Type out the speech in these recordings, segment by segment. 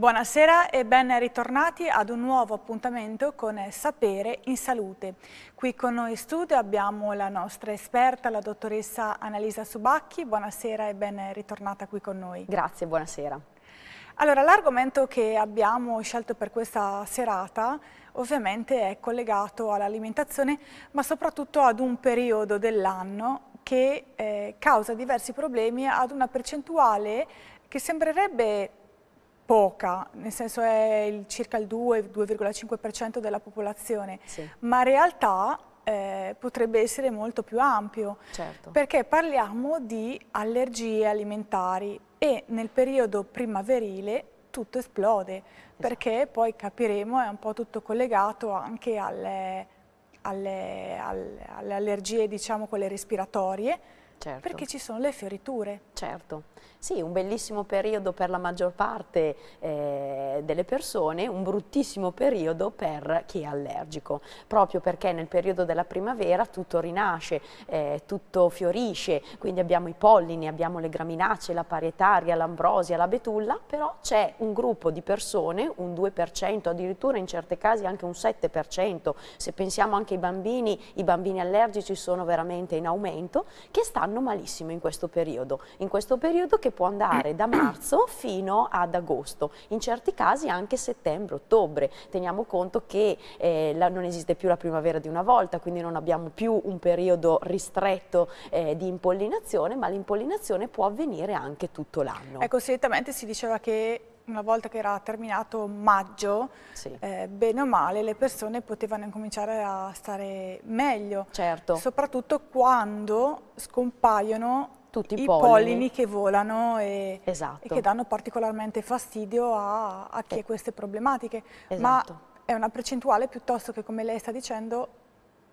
Buonasera e ben ritornati ad un nuovo appuntamento con Sapere in Salute. Qui con noi in studio abbiamo la nostra esperta, la dottoressa Annalisa Subacchi. Buonasera e ben ritornata qui con noi. Grazie, buonasera. Allora, l'argomento che abbiamo scelto per questa serata ovviamente è collegato all'alimentazione, ma soprattutto ad un periodo dell'anno che eh, causa diversi problemi ad una percentuale che sembrerebbe poca, nel senso è il, circa il 2-2,5% della popolazione, sì. ma in realtà eh, potrebbe essere molto più ampio, certo. perché parliamo di allergie alimentari e nel periodo primaverile tutto esplode, esatto. perché poi capiremo è un po' tutto collegato anche alle, alle, alle, alle allergie, diciamo quelle respiratorie, certo. perché ci sono le fioriture. Certo, sì, un bellissimo periodo per la maggior parte eh, delle persone, un bruttissimo periodo per chi è allergico, proprio perché nel periodo della primavera tutto rinasce, eh, tutto fiorisce, quindi abbiamo i pollini, abbiamo le graminacee, la parietaria, l'ambrosia, la betulla, però c'è un gruppo di persone, un 2%, addirittura in certi casi anche un 7%, se pensiamo anche ai bambini, i bambini allergici sono veramente in aumento, che stanno malissimo in questo periodo. In questo periodo che può andare da marzo fino ad agosto, in certi casi anche settembre, ottobre. Teniamo conto che eh, la, non esiste più la primavera di una volta, quindi non abbiamo più un periodo ristretto eh, di impollinazione, ma l'impollinazione può avvenire anche tutto l'anno. Ecco, solitamente si diceva che una volta che era terminato maggio, sì. eh, bene o male, le persone potevano cominciare a stare meglio. Certo. Soprattutto quando scompaiono tutti i, i pollini. pollini. che volano e, esatto. e, che danno particolarmente fastidio a, a chi eh. ha queste problematiche. Esatto. Ma è una percentuale piuttosto che, come lei sta dicendo,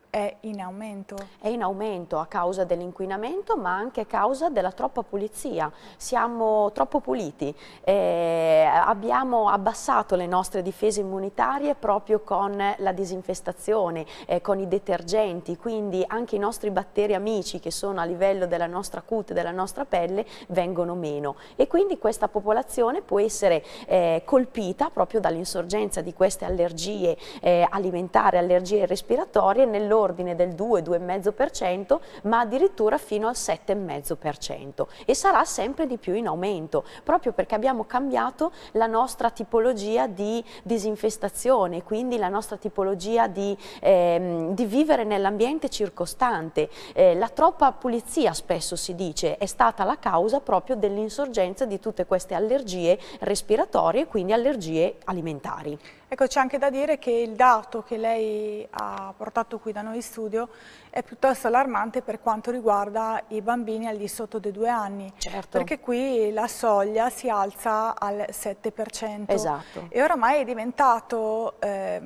è in aumento? È in aumento a causa dell'inquinamento ma anche a causa della troppa pulizia. Siamo troppo puliti, eh, abbiamo abbassato le nostre difese immunitarie proprio con la disinfestazione, eh, con i detergenti, quindi anche i nostri batteri amici che sono a livello della nostra cute, della nostra pelle, vengono meno. E quindi questa popolazione può essere eh, colpita proprio dall'insorgenza di queste allergie eh, alimentari, allergie respiratorie nel loro nell'ordine del 2-2,5%, ma addirittura fino al 7,5% e sarà sempre di più in aumento, proprio perché abbiamo cambiato la nostra tipologia di disinfestazione, quindi la nostra tipologia di, ehm, di vivere nell'ambiente circostante. Eh, la troppa pulizia, spesso si dice, è stata la causa proprio dell'insorgenza di tutte queste allergie respiratorie e quindi allergie alimentari. Ecco, c'è anche da dire che il dato che lei ha portato qui da noi in studio è piuttosto allarmante per quanto riguarda i bambini al di sotto dei due anni. Certo. Perché qui la soglia si alza al 7%. Esatto. E oramai è diventato eh,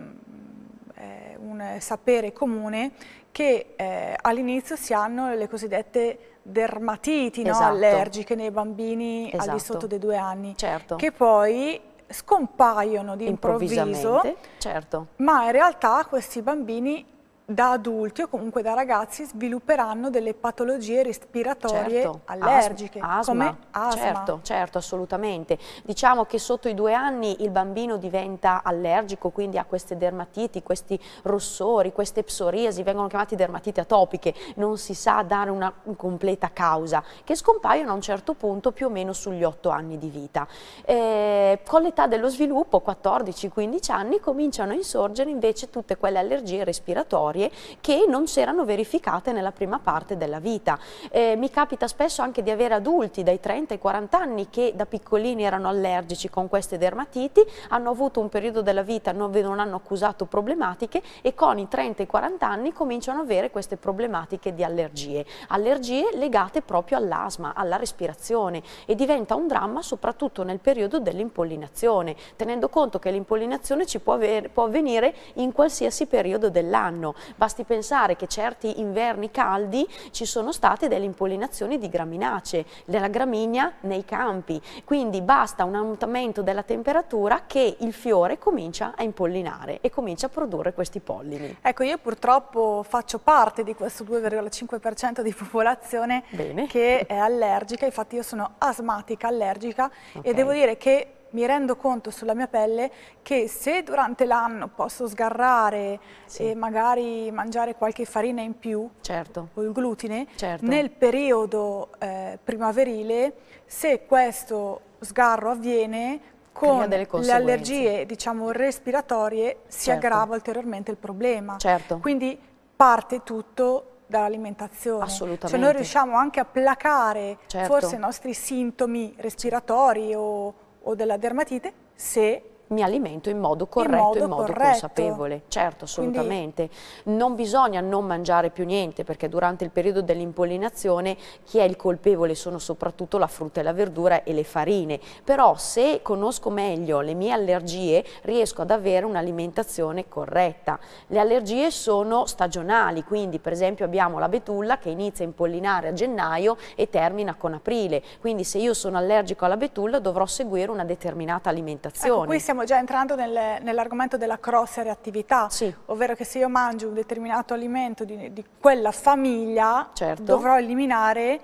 un sapere comune che eh, all'inizio si hanno le cosiddette dermatiti esatto. no, allergiche nei bambini esatto. al di esatto. sotto dei due anni, certo. che poi scompaiono di improvviso, certo. ma in realtà questi bambini da adulti o comunque da ragazzi svilupperanno delle patologie respiratorie certo, allergiche, asma, come asma. Certo, certo, assolutamente. Diciamo che sotto i due anni il bambino diventa allergico, quindi ha queste dermatiti, questi rossori, queste psoriasi, vengono chiamate dermatiti atopiche, non si sa dare una completa causa, che scompaiono a un certo punto più o meno sugli otto anni di vita. Eh, con l'età dello sviluppo, 14-15 anni, cominciano a insorgere invece tutte quelle allergie respiratorie storie che non si erano verificate nella prima parte della vita. Eh, mi capita spesso anche di avere adulti dai 30 ai 40 anni che da piccolini erano allergici con queste dermatiti, hanno avuto un periodo della vita dove non hanno accusato problematiche e con i 30 ai 40 anni cominciano ad avere queste problematiche di allergie, allergie legate proprio all'asma, alla respirazione e diventa un dramma soprattutto nel periodo dell'impollinazione, tenendo conto che l'impollinazione ci può, avere, può avvenire in qualsiasi periodo dell'anno. Basti pensare che certi inverni caldi ci sono state delle impollinazioni di graminacee, della gramigna nei campi, quindi basta un aumentamento della temperatura che il fiore comincia a impollinare e comincia a produrre questi pollini. Ecco, io purtroppo faccio parte di questo 2,5% di popolazione Bene. che è allergica, infatti io sono asmatica, allergica okay. e devo dire che mi rendo conto sulla mia pelle che se durante l'anno posso sgarrare sì. e magari mangiare qualche farina in più certo. o il glutine, certo. nel periodo eh, primaverile se questo sgarro avviene con le allergie diciamo, respiratorie si certo. aggrava ulteriormente il problema. Certo. Quindi parte tutto dall'alimentazione. Assolutamente. Cioè noi riusciamo anche a placare certo. forse i nostri sintomi respiratori o o della dermatite se mi alimento in modo corretto, in modo, in modo corretto. consapevole. Certo, assolutamente. Quindi... Non bisogna non mangiare più niente perché durante il periodo dell'impollinazione chi è il colpevole sono soprattutto la frutta e la verdura e le farine. Però se conosco meglio le mie allergie riesco ad avere un'alimentazione corretta. Le allergie sono stagionali, quindi per esempio abbiamo la betulla che inizia a impollinare a gennaio e termina con aprile. Quindi se io sono allergico alla betulla dovrò seguire una determinata ecco, alimentazione. Ecco, stiamo già entrando nel, nell'argomento della cross reattività, sì. ovvero che se io mangio un determinato alimento di, di quella famiglia certo. dovrò eliminare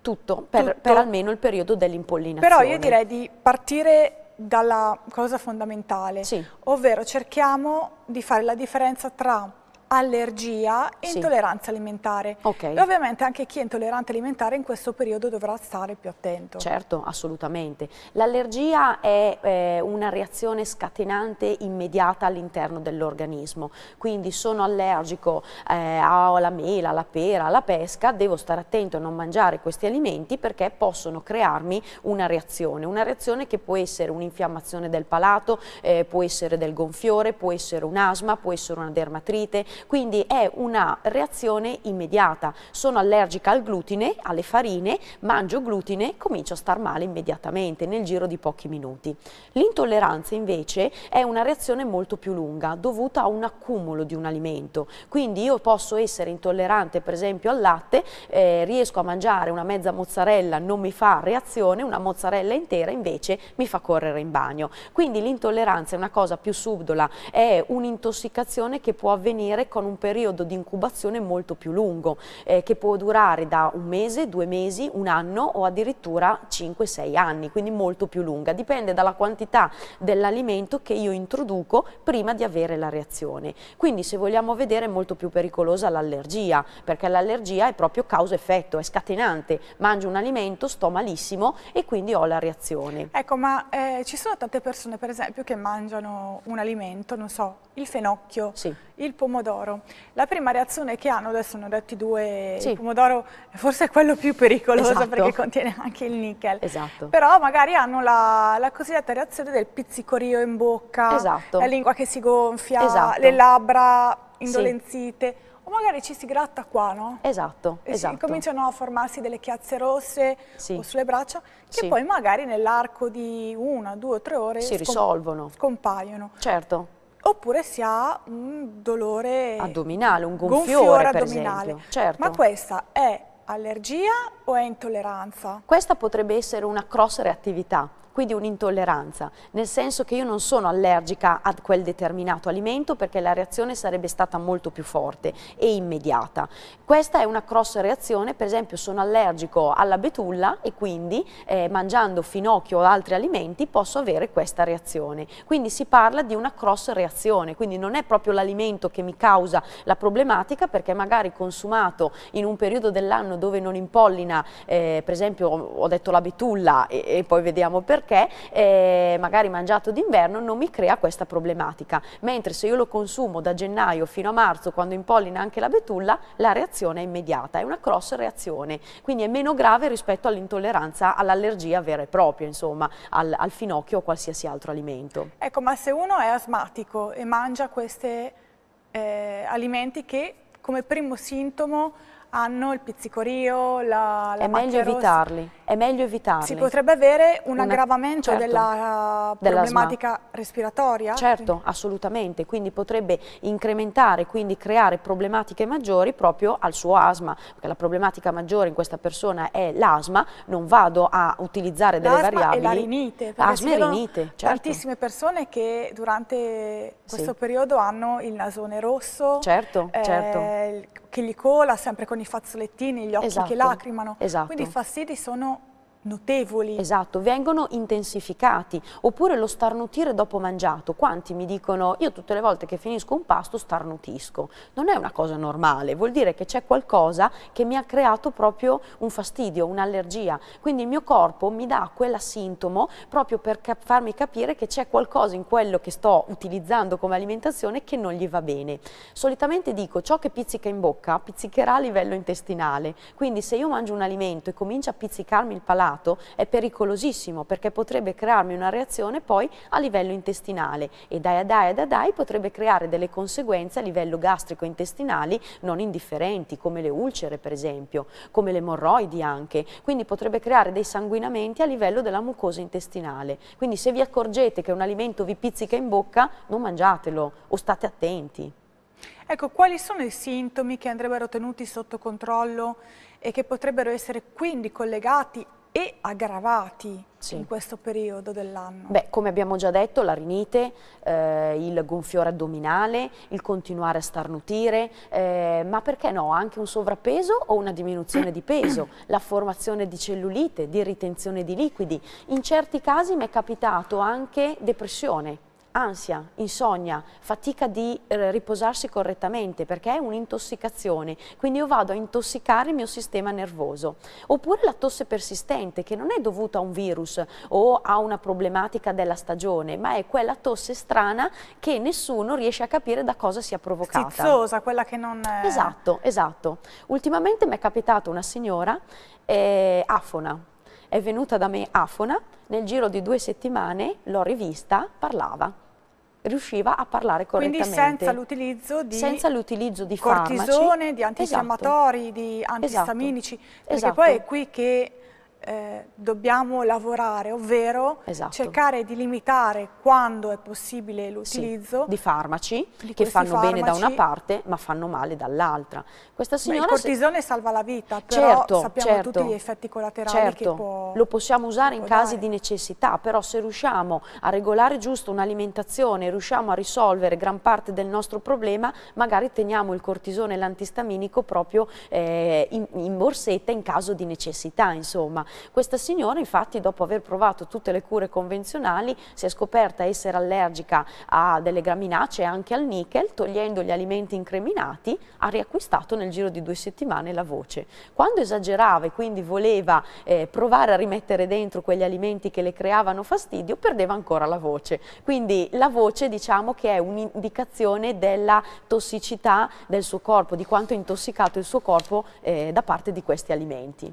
tutto per, tutto per, almeno il periodo dell'impollinazione. Però io direi di partire dalla cosa fondamentale, sì. ovvero cerchiamo di fare la differenza tra allergia e sì. intolleranza alimentare. Okay. E ovviamente anche chi è intollerante alimentare in questo periodo dovrà stare più attento. Certo, assolutamente. L'allergia è eh, una reazione scatenante immediata all'interno dell'organismo, quindi sono allergico eh, alla mela, alla pera, alla pesca, devo stare attento a non mangiare questi alimenti perché possono crearmi una reazione, una reazione che può essere un'infiammazione del palato, eh, può essere del gonfiore, può essere un'asma, può essere una dermatrite, quindi è una reazione immediata. Sono allergica al glutine, alle farine, mangio glutine, comincio a star male immediatamente, nel giro di pochi minuti. L'intolleranza invece è una reazione molto più lunga, dovuta a un accumulo di un alimento. Quindi io posso essere intollerante per esempio al latte, eh, riesco a mangiare una mezza mozzarella, non mi fa reazione, una mozzarella intera invece mi fa correre in bagno. Quindi l'intolleranza è una cosa più subdola, è un'intossicazione che può avvenire con un periodo di incubazione molto più lungo, eh, che può durare da un mese, due mesi, un anno o addirittura 5-6 anni, quindi molto più lunga. Dipende dalla quantità dell'alimento che io introduco prima di avere la reazione. Quindi se vogliamo vedere è molto più pericolosa l'allergia, perché l'allergia è proprio causa-effetto, è scatenante. Mangio un alimento, sto malissimo e quindi ho la reazione. Ecco, ma eh, ci sono tante persone, per esempio, che mangiano un alimento, non so, il fenocchio, sì il pomodoro. La prima reazione che hanno, adesso ne ho i due, sì. il pomodoro forse è quello più pericoloso esatto. perché contiene anche il nickel. Esatto. Però magari hanno la, la cosiddetta reazione del pizzicorio in bocca, esatto. la lingua che si gonfia, esatto. le labbra indolenzite. Sì. O magari ci si gratta qua, no? Esatto, e esatto. cominciano a formarsi delle chiazze rosse sì. o sulle braccia, che sì. poi magari nell'arco di una, due o tre ore... Si risolvono. Scompaiono. Certo oppure si ha un dolore addominale, un gonfiore, gonfiore addominale. Certo. Ma questa è allergia o è intolleranza? Questa potrebbe essere una cross reattività, quindi un'intolleranza, nel senso che io non sono allergica a quel determinato alimento perché la reazione sarebbe stata molto più forte e immediata. Questa è una cross reazione, per esempio sono allergico alla betulla e quindi eh, mangiando finocchio o altri alimenti posso avere questa reazione. Quindi si parla di una cross reazione, quindi non è proprio l'alimento che mi causa la problematica perché magari consumato in un periodo dell'anno dove non impollina, eh, per esempio ho detto la betulla e, e poi vediamo perché, perché eh, magari mangiato d'inverno non mi crea questa problematica, mentre se io lo consumo da gennaio fino a marzo quando impollina anche la betulla la reazione è immediata, è una cross reazione, quindi è meno grave rispetto all'intolleranza all'allergia vera e propria, insomma, al, al finocchio o qualsiasi altro alimento. Ecco, ma se uno è asmatico e mangia questi eh, alimenti che come primo sintomo hanno il pizzicorio, la, la È meglio evitarli è meglio evitarli. Si potrebbe avere un, un aggravamento certo, della eh, problematica respiratoria? Certo, assolutamente, quindi potrebbe incrementare, quindi creare problematiche maggiori proprio al suo asma, perché la problematica maggiore in questa persona è l'asma, non vado a utilizzare delle variabili. L'asma e la rinite. Asma e rinite, certo. Tantissime persone che durante questo sì. periodo hanno il nasone rosso, certo, eh, certo. che gli cola sempre con i fazzolettini, gli occhi esatto, che lacrimano, esatto. quindi i esatto. fastidi sono Notevoli. Esatto, vengono intensificati. Oppure lo starnutire dopo mangiato. Quanti mi dicono, io tutte le volte che finisco un pasto starnutisco. Non è una cosa normale, vuol dire che c'è qualcosa che mi ha creato proprio un fastidio, un'allergia. Quindi il mio corpo mi dà quella sintomo proprio per cap farmi capire che c'è qualcosa in quello che sto utilizzando come alimentazione che non gli va bene. Solitamente dico, ciò che pizzica in bocca pizzicherà a livello intestinale. Quindi se io mangio un alimento e comincia a pizzicarmi il palato, mangiato è pericolosissimo perché potrebbe crearmi una reazione poi a livello intestinale e dai a dai ad dai potrebbe creare delle conseguenze a livello gastrico-intestinali non indifferenti come le ulcere per esempio, come le emorroidi anche, quindi potrebbe creare dei sanguinamenti a livello della mucosa intestinale. Quindi se vi accorgete che un alimento vi pizzica in bocca non mangiatelo o state attenti. Ecco, quali sono i sintomi che andrebbero tenuti sotto controllo e che potrebbero essere quindi collegati e aggravati sì. in questo periodo dell'anno? Beh, come abbiamo già detto, la rinite, eh, il gonfiore addominale, il continuare a starnutire, eh, ma perché no, anche un sovrappeso o una diminuzione di peso, la formazione di cellulite, di ritenzione di liquidi. In certi casi mi è capitato anche depressione, ansia, insonnia, fatica di eh, riposarsi correttamente perché è un'intossicazione, quindi io vado a intossicare il mio sistema nervoso. Oppure la tosse persistente che non è dovuta a un virus o a una problematica della stagione, ma è quella tosse strana che nessuno riesce a capire da cosa sia provocata. Stizzosa, quella che non... È... Esatto, esatto. Ultimamente mi è capitata una signora eh, afona, è venuta da me afona, nel giro di due settimane l'ho rivista, parlava riusciva a parlare correttamente. Quindi senza l'utilizzo di, senza di cortisone, esatto. farmaci. di antinfiammatori, esatto. di antistaminici, esatto. perché esatto. poi è qui che eh, dobbiamo lavorare, ovvero esatto. cercare di limitare quando è possibile l'utilizzo sì, di farmaci di che fanno farmaci. bene da una parte ma fanno male dall'altra. Questa signora Beh, il cortisone se... salva la vita, però certo, sappiamo certo, tutti gli effetti collaterali certo, che può lo possiamo usare in casi dare. di necessità, però se riusciamo a regolare giusto un'alimentazione, riusciamo a risolvere gran parte del nostro problema, magari teniamo il cortisone e l'antistaminico proprio eh, in, in borsetta in caso di necessità, insomma. Questa signora infatti dopo aver provato tutte le cure convenzionali si è scoperta essere allergica a delle graminacee e anche al nickel, togliendo gli alimenti incriminati ha riacquistato nel giro di due settimane la voce. Quando esagerava e quindi voleva eh, provare a rimettere dentro quegli alimenti che le creavano fastidio perdeva ancora la voce. Quindi la voce diciamo che è un'indicazione della tossicità del suo corpo, di quanto è intossicato il suo corpo eh, da parte di questi alimenti.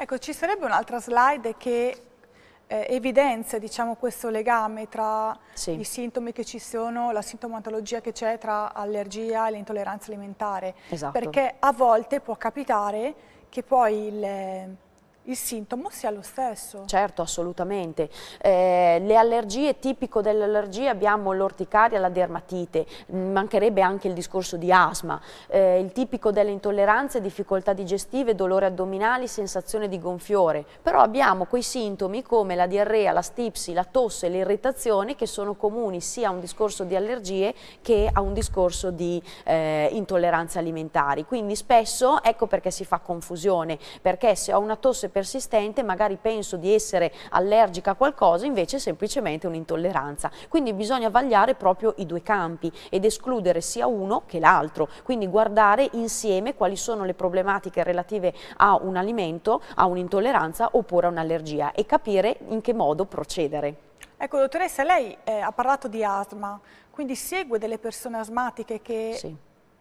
Ecco, ci sarebbe un'altra slide che eh, evidenzia diciamo, questo legame tra sì. i sintomi che ci sono, la sintomatologia che c'è tra allergia e l'intolleranza alimentare. Esatto. Perché a volte può capitare che poi il il sintomo sia lo stesso. Certo, assolutamente. Eh, le allergie, tipico delle allergie, abbiamo l'orticaria, la dermatite, mm, mancherebbe anche il discorso di asma. Eh, il tipico delle intolleranze, difficoltà digestive, dolori addominali, sensazione di gonfiore. Però abbiamo quei sintomi come la diarrea, la stipsi, la tosse, l'irritazione che sono comuni sia a un discorso di allergie che a un discorso di eh, intolleranze alimentari. Quindi spesso, ecco perché si fa confusione, perché se ho una tosse per persistente, magari penso di essere allergica a qualcosa, invece è semplicemente un'intolleranza. Quindi bisogna vagliare proprio i due campi ed escludere sia uno che l'altro, quindi guardare insieme quali sono le problematiche relative a un alimento, a un'intolleranza oppure a un'allergia e capire in che modo procedere. Ecco, dottoressa, lei eh, ha parlato di asma, quindi segue delle persone asmatiche che sì.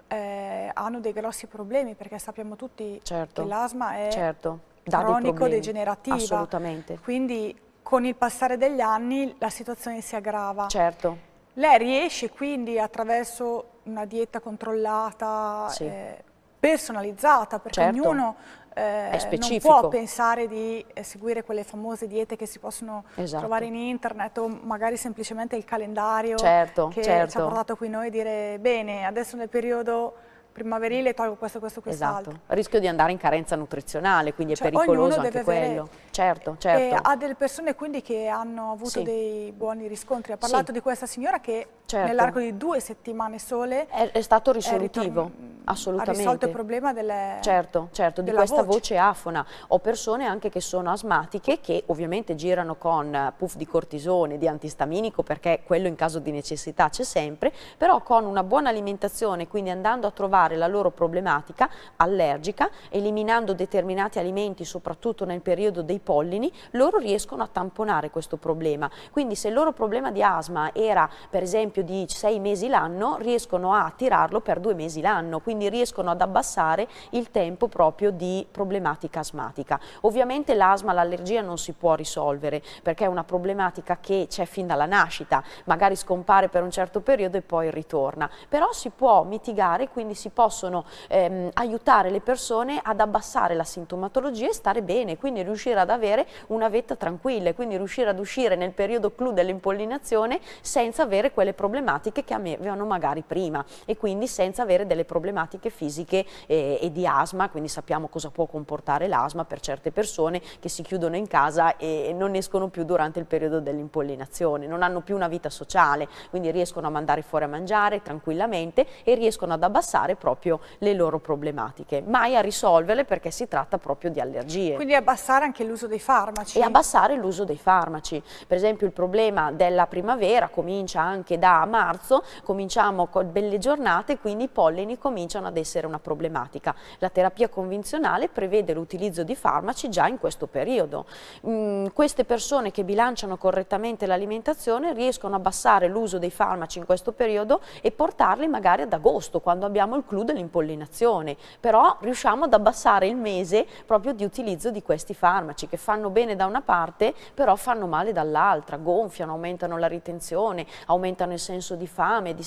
eh, hanno dei grossi problemi, perché sappiamo tutti certo. che l'asma è certo cronico-degenerativa. Assolutamente. Quindi con il passare degli anni la situazione si aggrava. Certo. Lei riesce quindi attraverso una dieta controllata, sì. eh, personalizzata, perché certo. ognuno eh, non può pensare di eh, seguire quelle famose diete che si possono esatto. trovare in internet o magari semplicemente il calendario certo, che certo. ci ha certo. portato qui noi a dire bene, adesso nel periodo primaverile, tolgo questo, questo, quest'altro. Esatto, rischio di andare in carenza nutrizionale, quindi cioè, è pericoloso anche quello. Avere... Certo, certo. E ha delle persone quindi che hanno avuto sì. dei buoni riscontri. Ha parlato sì. di questa signora che Certo. Nell'arco di due settimane sole è, è stato risolutivo. È assolutamente. Ha risolto il problema delle, certo, certo, di questa voce. voce. afona. Ho persone anche che sono asmatiche che ovviamente girano con puff di cortisone, di antistaminico perché quello in caso di necessità c'è sempre, però con una buona alimentazione, quindi andando a trovare la loro problematica allergica, eliminando determinati alimenti soprattutto nel periodo dei pollini, loro riescono a tamponare questo problema. Quindi se il loro problema di asma era per esempio esempio di sei mesi l'anno riescono a tirarlo per due mesi l'anno, quindi riescono ad abbassare il tempo proprio di problematica asmatica. Ovviamente l'asma, l'allergia non si può risolvere perché è una problematica che c'è fin dalla nascita, magari scompare per un certo periodo e poi ritorna, però si può mitigare, quindi si possono ehm, aiutare le persone ad abbassare la sintomatologia e stare bene, quindi riuscire ad avere una vetta tranquilla, quindi riuscire ad uscire nel periodo clou dell'impollinazione senza avere quelle problematiche problematiche che avevano magari prima e quindi senza avere delle problematiche fisiche eh, e di asma, quindi sappiamo cosa può comportare l'asma per certe persone che si chiudono in casa e non escono più durante il periodo dell'impollinazione, non hanno più una vita sociale, quindi riescono a mandare fuori a mangiare tranquillamente e riescono ad abbassare proprio le loro problematiche, mai a risolverle perché si tratta proprio di allergie. Quindi abbassare anche l'uso dei farmaci? E abbassare l'uso dei farmaci, per esempio il problema della primavera comincia anche da da marzo cominciamo con belle giornate, quindi i pollini cominciano ad essere una problematica. La terapia convenzionale prevede l'utilizzo di farmaci già in questo periodo. Mm, queste persone che bilanciano correttamente l'alimentazione riescono a abbassare l'uso dei farmaci in questo periodo e portarli magari ad agosto, quando abbiamo il clou dell'impollinazione. Però riusciamo ad abbassare il mese proprio di utilizzo di questi farmaci che fanno bene da una parte, però fanno male dall'altra, gonfiano, aumentano la ritenzione, aumentano il senso di fame, di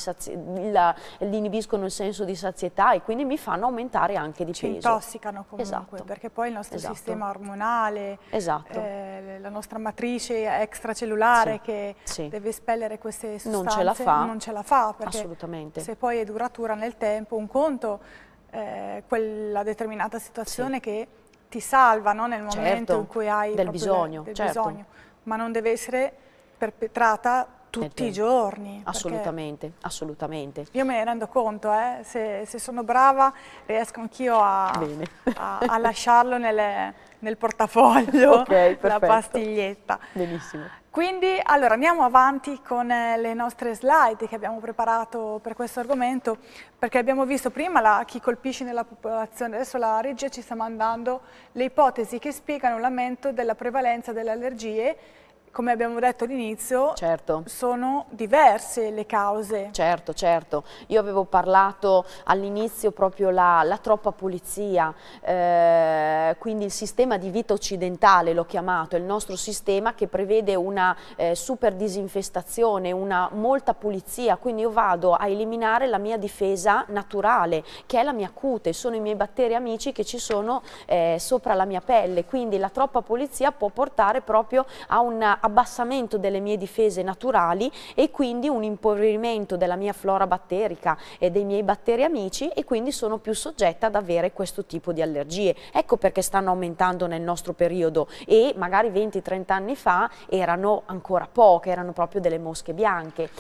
la, inibiscono il senso di sazietà e quindi mi fanno aumentare anche di Ci peso. Ci intossicano comunque, esatto. perché poi il nostro esatto. sistema ormonale, esatto. eh, la nostra matrice extracellulare sì. che sì. deve espellere queste sostanze non ce la fa, non ce la fa assolutamente. se poi è duratura nel tempo, un conto eh, quella determinata situazione sì. che ti salva no? nel momento certo, in cui hai del, bisogno, del certo. bisogno, ma non deve essere perpetrata tutti i giorni. Assolutamente, assolutamente. Io me ne rendo conto, eh? se, se, sono brava riesco anch'io a, a, a, lasciarlo nelle, nel portafoglio, okay, la pastiglietta. Benissimo. Quindi allora andiamo avanti con eh, le nostre slide che abbiamo preparato per questo argomento perché abbiamo visto prima la, chi colpisce nella popolazione, adesso la regia ci sta mandando le ipotesi che spiegano l'aumento della prevalenza delle allergie come abbiamo detto all'inizio, certo. sono diverse le cause. Certo, certo. Io avevo parlato all'inizio proprio la, la, troppa pulizia, eh, quindi il sistema di vita occidentale, l'ho chiamato, il nostro sistema che prevede una eh, super disinfestazione, una molta pulizia, quindi io vado a eliminare la mia difesa naturale, che è la mia cute, sono i miei batteri amici che ci sono eh, sopra la mia pelle, quindi la troppa pulizia può portare proprio a una abbassamento delle mie difese naturali e quindi un impoverimento della mia flora batterica e dei miei batteri amici e quindi sono più soggetta ad avere questo tipo di allergie. Ecco perché stanno aumentando nel nostro periodo e magari 20-30 anni fa erano ancora poche, erano proprio delle mosche bianche.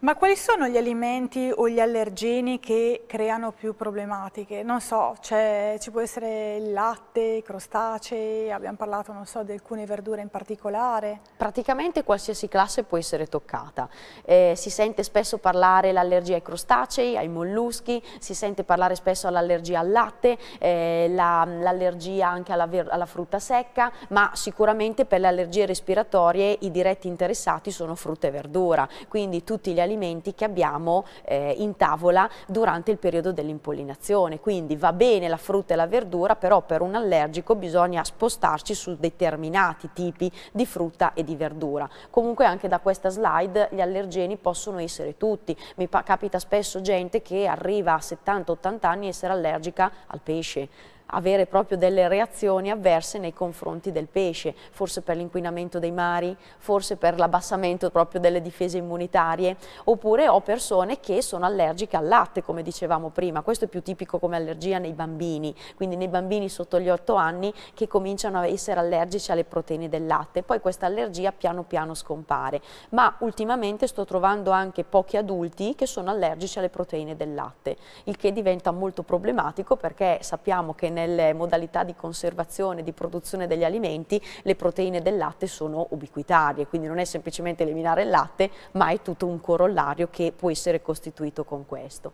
Ma quali sono gli alimenti o gli allergeni che creano più problematiche? Non so, ci può essere il latte, i crostacei, abbiamo parlato, non so, di alcune verdure in particolare. Praticamente qualsiasi classe può essere toccata. Eh, si sente spesso parlare l'allergia ai crostacei, ai molluschi, si sente parlare spesso l'allergia al latte, eh, l'allergia la, anche alla, alla frutta secca, ma sicuramente per le allergie respiratorie i diretti interessati sono frutta e verdura, quindi tutti gli alimenti alimenti che abbiamo eh, in tavola durante il periodo dell'impollinazione. Quindi va bene la frutta e la verdura, però per un allergico bisogna spostarci su determinati tipi di frutta e di verdura. Comunque anche da questa slide gli allergeni possono essere tutti. Mi capita spesso gente che arriva a 70-80 anni e essere allergica al pesce avere proprio delle reazioni avverse nei confronti del pesce, forse per l'inquinamento dei mari, forse per l'abbassamento proprio delle difese immunitarie, oppure ho persone che sono allergiche al latte, come dicevamo prima, questo è più tipico come allergia nei bambini, quindi nei bambini sotto gli 8 anni che cominciano a essere allergici alle proteine del latte, poi questa allergia piano piano scompare, ma ultimamente sto trovando anche pochi adulti che sono allergici alle proteine del latte, il che diventa molto problematico perché sappiamo che nelle modalità di conservazione e di produzione degli alimenti le proteine del latte sono ubiquitarie, quindi non è semplicemente eliminare il latte, ma è tutto un corollario che può essere costituito con questo.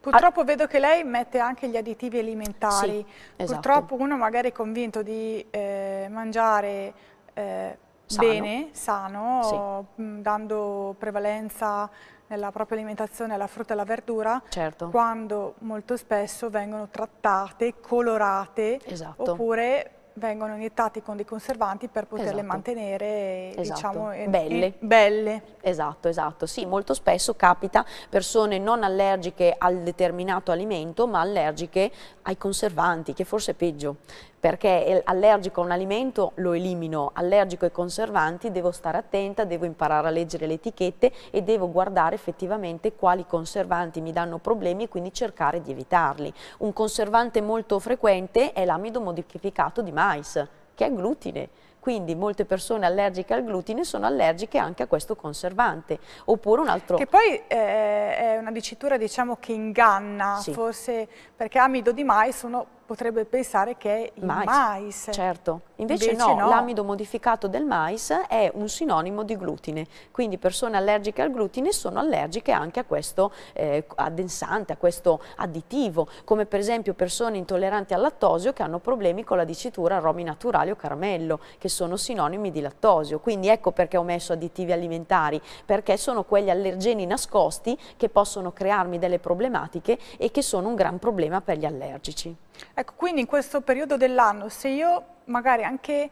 Purtroppo vedo che lei mette anche gli additivi alimentari. Sì, esatto. Purtroppo uno magari è convinto di eh, mangiare eh, sano. Bene, sano, sì. Mm, dando prevalenza nella propria alimentazione alla frutta e alla verdura, certo. quando molto spesso vengono trattate, colorate, esatto. oppure vengono iniettate con dei conservanti per poterle esatto. mantenere diciamo, esatto. diciamo belle. belle. Esatto, esatto. Sì, molto spesso capita persone non allergiche al determinato alimento, ma allergiche ai conservanti, che forse è peggio perché allergico a un alimento lo elimino, allergico ai conservanti devo stare attenta, devo imparare a leggere le etichette e devo guardare effettivamente quali conservanti mi danno problemi e quindi cercare di evitarli. Un conservante molto frequente è l'amido modificato di mais, che è glutine. Quindi molte persone allergiche al glutine sono allergiche anche a questo conservante. Oppure un altro... Che poi eh, è una dicitura diciamo che inganna, sì. forse perché amido di mais sono potrebbe pensare che è il mais. mais. Certo, invece, invece no, no. l'amido modificato del mais è un sinonimo di glutine, quindi persone allergiche al glutine sono allergiche anche a questo eh, addensante, a questo additivo, come per esempio persone intolleranti al lattosio che hanno problemi con la dicitura aromi naturali o caramello, che sono sinonimi di lattosio. Quindi ecco perché ho messo additivi alimentari, perché sono quegli allergeni nascosti che possono crearmi delle problematiche e che sono un gran problema per gli allergici. Ecco, quindi in questo periodo dell'anno, se io magari anche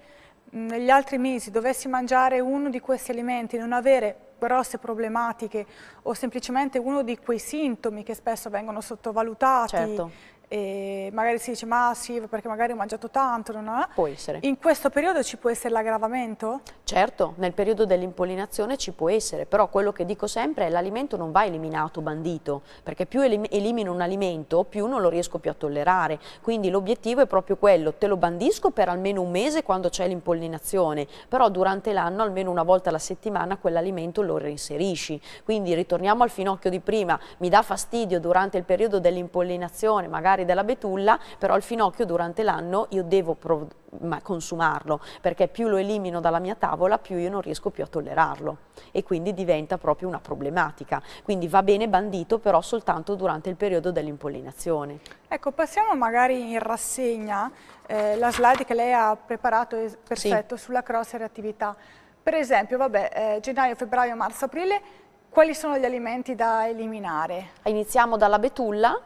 negli altri mesi dovessi mangiare uno di questi alimenti, non avere grosse problematiche o semplicemente uno di quei sintomi che spesso vengono sottovalutati certo e magari si dice ma sì perché magari ho mangiato tanto non ho... può essere in questo periodo ci può essere l'aggravamento? certo nel periodo dell'impollinazione ci può essere però quello che dico sempre è che l'alimento non va eliminato bandito perché più elimino un alimento più non lo riesco più a tollerare quindi l'obiettivo è proprio quello te lo bandisco per almeno un mese quando c'è l'impollinazione però durante l'anno almeno una volta alla settimana quell'alimento lo reinserisci quindi ritorniamo al finocchio di prima mi dà fastidio durante il periodo dell'impollinazione magari magari della betulla, però il finocchio durante l'anno io devo consumarlo, perché più lo elimino dalla mia tavola, più io non riesco più a tollerarlo e quindi diventa proprio una problematica. Quindi va bene bandito, però soltanto durante il periodo dell'impollinazione. Ecco, passiamo magari in rassegna eh, la slide che lei ha preparato perfetto sì. sulla cross reattività. Per esempio, vabbè, eh, gennaio, febbraio, marzo, aprile, quali sono gli alimenti da eliminare? Iniziamo dalla betulla,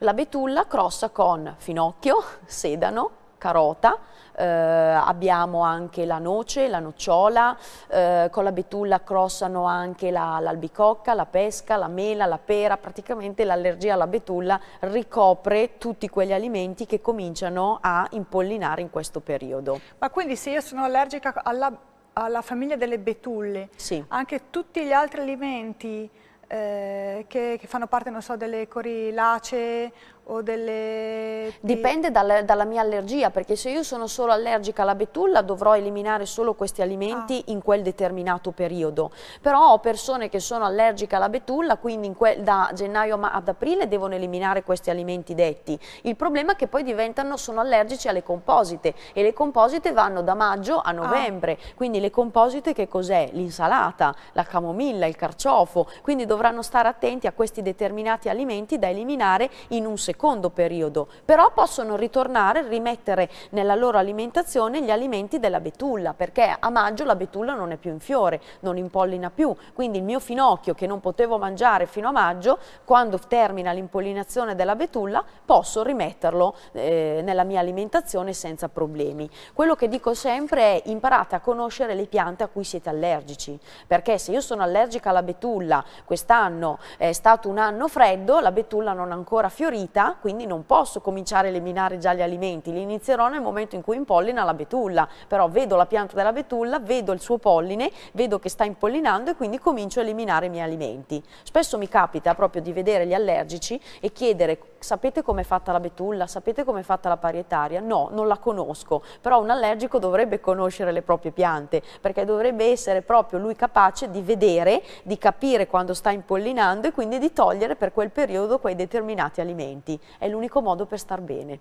la betulla crossa con finocchio, sedano, carota, eh, abbiamo anche la noce, la nocciola, eh, con la betulla crossano anche l'albicocca, la, la pesca, la mela, la pera, praticamente l'allergia alla betulla ricopre tutti quegli alimenti che cominciano a impollinare in questo periodo. Ma quindi se io sono allergica alla alla famiglia delle betulle, sì. anche tutti gli altri alimenti eh, che, che, fanno parte so, delle coriacee o delle... Dipende dalla, dalla mia allergia, perché se io sono solo allergica alla betulla dovrò eliminare solo questi alimenti ah. in quel determinato periodo. Però ho persone che sono allergiche alla betulla, quindi da gennaio ad aprile devono eliminare questi alimenti detti. Il problema è che poi diventano, sono allergici alle composite e le composite vanno da maggio a ah. novembre. Ah. Quindi le composite che cos'è? L'insalata, la camomilla, il carciofo. Quindi dovranno stare attenti a questi determinati alimenti da eliminare in un secondo secondo periodo, però possono ritornare e rimettere nella loro alimentazione gli alimenti della betulla, perché a maggio la betulla non è più in fiore, non impollina più, quindi il mio finocchio che non potevo mangiare fino a maggio, quando termina l'impollinazione della betulla, posso rimetterlo eh, nella mia alimentazione senza problemi. Quello che dico sempre è imparate a conoscere le piante a cui siete allergici, perché se io sono allergica alla betulla, quest'anno è stato un anno freddo, la betulla non è ancora fiorita, quindi non posso cominciare a eliminare già gli alimenti, li inizierò nel momento in cui impollina la betulla, però vedo la pianta della betulla, vedo il suo polline, vedo che sta impollinando e quindi comincio a eliminare i miei alimenti. Spesso mi capita proprio di vedere gli allergici e chiedere sapete com'è fatta la betulla, sapete com'è fatta la parietaria? No, non la conosco, però un allergico dovrebbe conoscere le proprie piante, perché dovrebbe essere proprio lui capace di vedere, di capire quando sta impollinando e quindi di togliere per quel periodo quei determinati alimenti. È l'unico modo per star bene.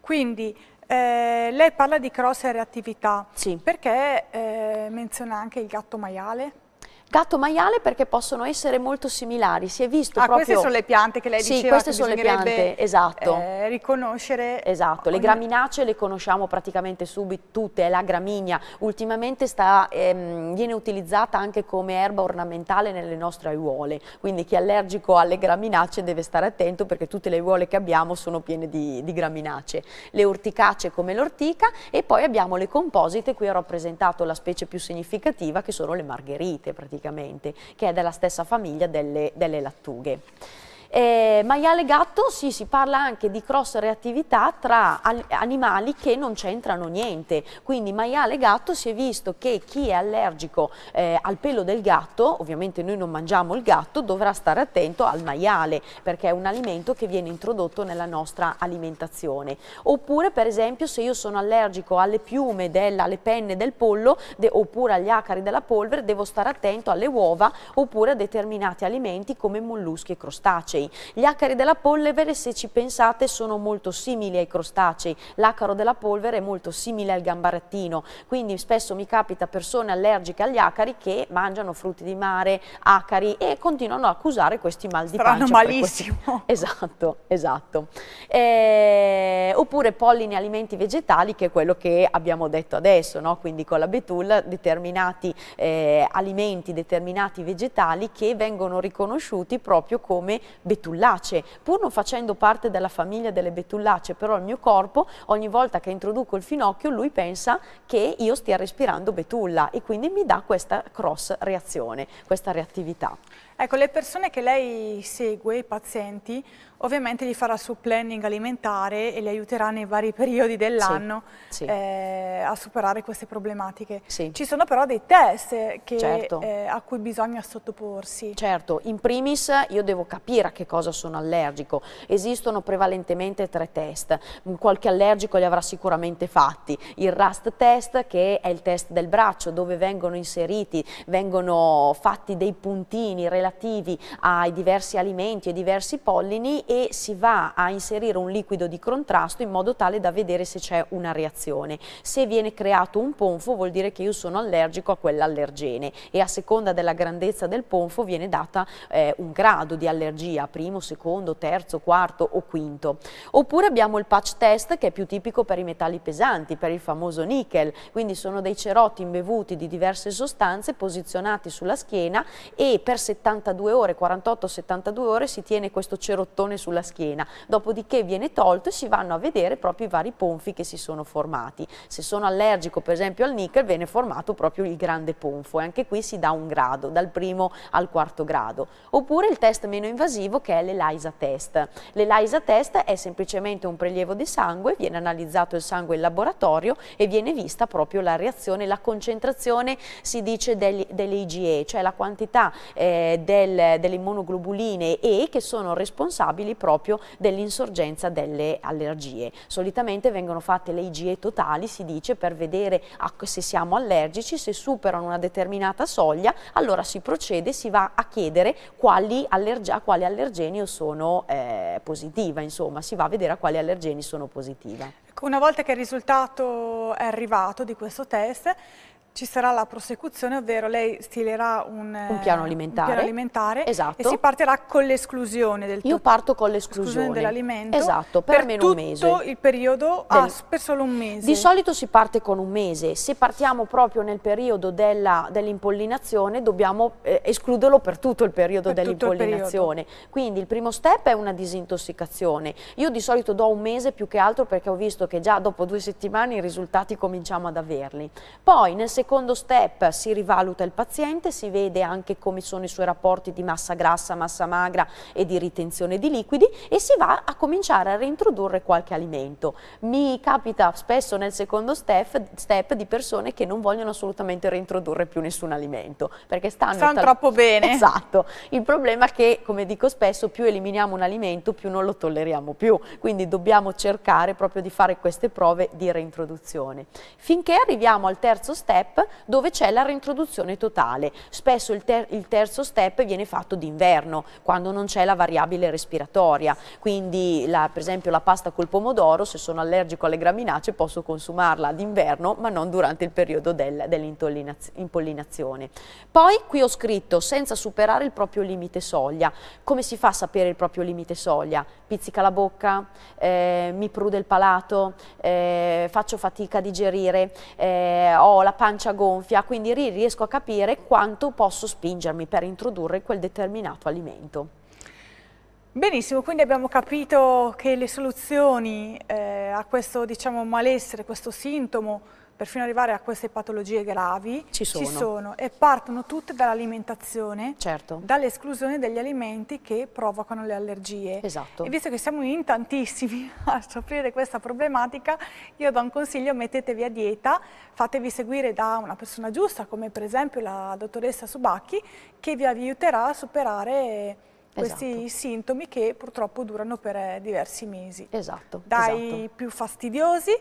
Quindi eh, lei parla di cross e reattività, sì. perché eh, menziona anche il gatto maiale? Gatto maiale perché possono essere molto similari, si è visto ah, proprio... queste sono le piante che lei sì, diceva queste sono le piante, esatto. Eh, riconoscere... Esatto, ogni... le graminacee le conosciamo praticamente subito tutte, la gramigna, ultimamente sta, ehm, viene utilizzata anche come erba ornamentale nelle nostre aiuole, quindi chi è allergico alle graminacee deve stare attento perché tutte le aiuole che abbiamo sono piene di, di graminacee. Le orticacee come l'ortica e poi abbiamo le composite, qui ho rappresentato la specie più significativa che sono le margherite praticamente praticamente, che è della stessa famiglia delle, delle lattughe. Eh, maiale gatto, sì, si parla anche di cross reattività tra animali che non c'entrano niente, quindi maiale gatto si è visto che chi è allergico eh, al pelo del gatto, ovviamente noi non mangiamo il gatto, dovrà stare attento al maiale perché è un alimento che viene introdotto nella nostra alimentazione. Oppure per esempio se io sono allergico alle piume, della, alle penne del pollo de, oppure agli acari della polvere, devo stare attento alle uova oppure a determinati alimenti come molluschi e crostacei crostacei. Gli acari della polvere, se ci pensate, sono molto simili ai crostacei. L'acaro della polvere è molto simile al gambarettino, quindi spesso mi capita persone allergiche agli acari che mangiano frutti di mare, acari e continuano a accusare questi mal di Strano pancia. malissimo. Questi... Esatto, esatto. Eh, oppure polline alimenti vegetali, che è quello che abbiamo detto adesso, no? quindi con la betulla determinati eh, alimenti, determinati vegetali che vengono riconosciuti proprio come betulla betullace, pur non facendo parte della famiglia delle betullace, però il mio corpo ogni volta che introduco il finocchio lui pensa che io stia respirando betulla e quindi mi dà questa cross reazione, questa reattività. Ecco, le persone che lei segue, i pazienti, ovviamente gli farà sul planning alimentare e li aiuterà nei vari periodi dell'anno sì, sì. eh, a superare queste problematiche. Sì. Ci sono però dei test che, certo. eh, a cui bisogna sottoporsi. Certo, in primis io devo capire a che cosa sono allergico. Esistono prevalentemente tre test. Qualche allergico li avrà sicuramente fatti. Il RAST test che è il test del braccio dove vengono inseriti, vengono fatti dei puntini relativi relativi ai diversi alimenti e diversi pollini e si va a inserire un liquido di contrasto in modo tale da vedere se c'è una reazione. Se viene creato un ponfo vuol dire che io sono allergico a quell'allergene e a seconda della grandezza del ponfo viene data eh, un grado di allergia, primo, secondo, terzo, quarto o quinto. Oppure abbiamo il patch test che è più tipico per i metalli pesanti, per il famoso nickel, quindi sono dei cerotti imbevuti di diverse sostanze posizionati sulla schiena e per 70 72 ore, 48-72 ore si tiene questo cerottone sulla schiena, dopodiché viene tolto e si vanno a vedere proprio i vari ponfi che si sono formati. Se sono allergico per esempio al nickel viene formato proprio il grande ponfo e anche qui si dà un grado, dal primo al quarto grado. Oppure il test meno invasivo che è l'ELISA test. L'ELISA test è semplicemente un prelievo di sangue, viene analizzato il sangue in laboratorio e viene vista proprio la reazione, la concentrazione si dice delle, IgE, cioè la quantità eh, del, delle immunoglobuline E che sono responsabili proprio dell'insorgenza delle allergie. Solitamente vengono fatte le IgE totali, si dice, per vedere se siamo allergici, se superano una determinata soglia, allora si procede, si va a chiedere quali allerg a quale allergenio sono eh, positiva, insomma, si va a vedere a quali allergeni sono positiva. Ecco, una volta che il risultato è arrivato di questo test, ci sarà la prosecuzione, ovvero lei stilerà un, eh, un piano alimentare, un piano alimentare esatto. e si partirà con l'esclusione del Io parto con l'esclusione dell'alimento esatto, per, per almeno un mese. tutto il periodo, ah, del... ah, per solo un mese. Di solito si parte con un mese, se partiamo proprio nel periodo dell'impollinazione dell dobbiamo eh, escluderlo per tutto il periodo dell'impollinazione. Quindi il primo step è una disintossicazione. Io di solito do un mese più che altro perché ho visto che già dopo due settimane i risultati cominciamo ad averli. Poi nel secondo secondo step si rivaluta il paziente, si vede anche come sono i suoi rapporti di massa grassa, massa magra e di ritenzione di liquidi e si va a cominciare a reintrodurre qualche alimento. Mi capita spesso nel secondo step, step di persone che non vogliono assolutamente reintrodurre più nessun alimento perché stanno, stanno troppo bene. Esatto. Il problema è che, come dico spesso, più eliminiamo un alimento, più non lo tolleriamo più. Quindi dobbiamo cercare proprio di fare queste prove di reintroduzione. Finché arriviamo al terzo step step dove c'è la reintroduzione totale. Spesso il, ter il terzo step viene fatto d'inverno, quando non c'è la variabile respiratoria. Quindi la, per esempio la pasta col pomodoro, se sono allergico alle graminacce posso consumarla d'inverno ma non durante il periodo del, dell'impollinazione. Poi qui ho scritto senza superare il proprio limite soglia. Come si fa a sapere il proprio limite soglia? Pizzica la bocca, eh, mi prude il palato, eh, faccio fatica a digerire, eh, ho la pancia pancia gonfia, quindi riesco a capire quanto posso spingermi per introdurre quel determinato alimento. Benissimo, quindi abbiamo capito che le soluzioni eh, a questo diciamo, malessere, questo sintomo, perfino arrivare a queste patologie gravi, ci sono, ci sono e partono tutte dall'alimentazione, certo. dall'esclusione degli alimenti che provocano le allergie. Esatto. E visto che siamo in tantissimi a soffrire questa problematica, io do un consiglio, mettetevi a dieta, fatevi seguire da una persona giusta, come per esempio la dottoressa Subacchi, che vi aiuterà a superare questi esatto. sintomi che purtroppo durano per diversi mesi. Esatto. Dai esatto. più fastidiosi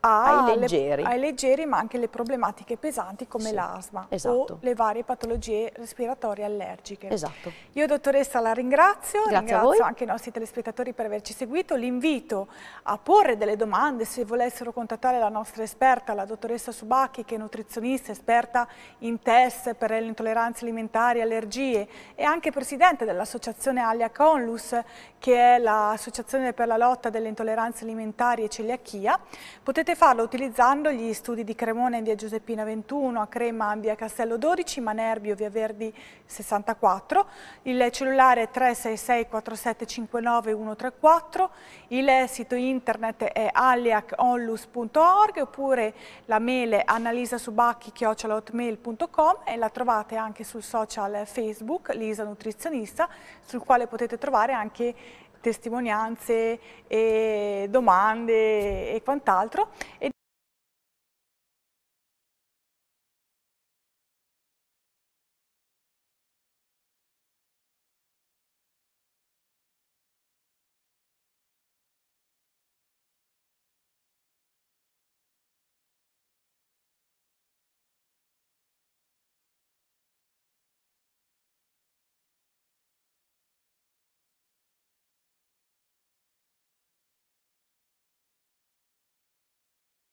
ai, ah, leggeri. Le, ai leggeri. ma anche le problematiche pesanti come sì, l'asma esatto. o le varie patologie respiratorie allergiche. Esatto. Io dottoressa la ringrazio, Grazie ringrazio anche i nostri telespettatori per averci seguito, l'invito a porre delle domande se volessero contattare la nostra esperta, la dottoressa Subacchi che è nutrizionista, esperta in test per le intolleranze alimentari, allergie e anche presidente dell'associazione Alia Conlus che è l'associazione per la lotta delle intolleranze alimentari e celiachia. Potete potete farlo utilizzando gli studi di Cremona in via Giuseppina 21, a Crema in via Castello 12, Manerbio via Verdi 64, il cellulare 366 4759 134, il sito internet è aliaconlus.org oppure la mail è annalisasubacchi.com e la trovate anche sul social Facebook Lisa Nutrizionista sul quale potete trovare anche testimonianze e domande e quant'altro.